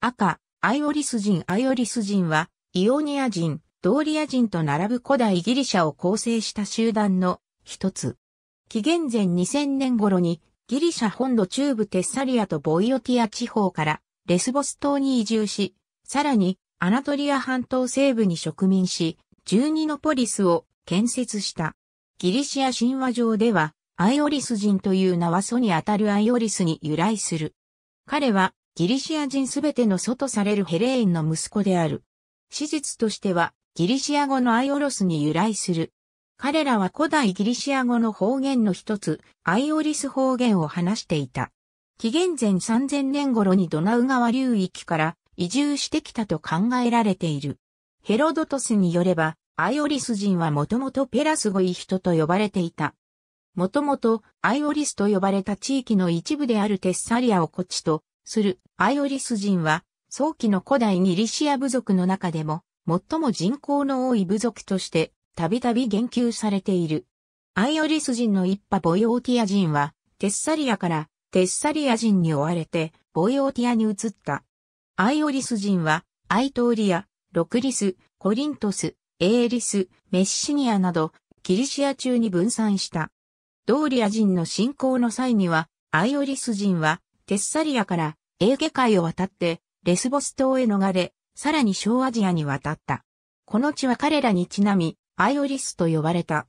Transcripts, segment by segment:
赤、アイオリス人アイオリス人は、イオニア人、ドーリア人と並ぶ古代ギリシャを構成した集団の一つ。紀元前2000年頃に、ギリシャ本土中部テッサリアとボイオティア地方からレスボス島に移住し、さらにアナトリア半島西部に植民し、12のポリスを建設した。ギリシア神話上では、アイオリス人という名はソにあたるアイオリスに由来する。彼はギリシア人すべての祖とされるヘレーンの息子である。史実としては、ギリシア語のアイオロスに由来する。彼らは古代ギリシア語の方言の一つ、アイオリス方言を話していた。紀元前3000年頃にドナウ川流域から移住してきたと考えられている。ヘロドトスによれば、アイオリス人はもともとペラスゴイ人と呼ばれていた。もともとアイオリスと呼ばれた地域の一部であるテッサリアをこちとするアイオリス人は、早期の古代ギリシア部族の中でも、最も人口の多い部族として、たびたび言及されている。アイオリス人の一派ボイオーティア人は、テッサリアからテッサリア人に追われて、ボイオーティアに移った。アイオリス人は、アイトーリア、ロクリス、コリントス、エーリス、メッシニアなど、ギリシア中に分散した。ドーリア人の侵攻の際には、アイオリス人は、テッサリアからエーゲ海を渡ってレスボス島へ逃れ、さらに小アジアに渡った。この地は彼らにちなみ、アイオリスと呼ばれた。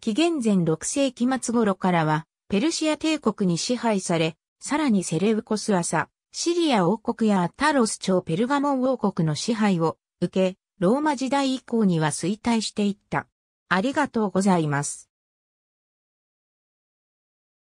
紀元前6世紀末頃からは、ペルシア帝国に支配され、さらにセレウコス朝、シリア王国やアタロス朝ペルガモン王国の支配を受け、ローマ時代以降には衰退していった。ありがとうございます。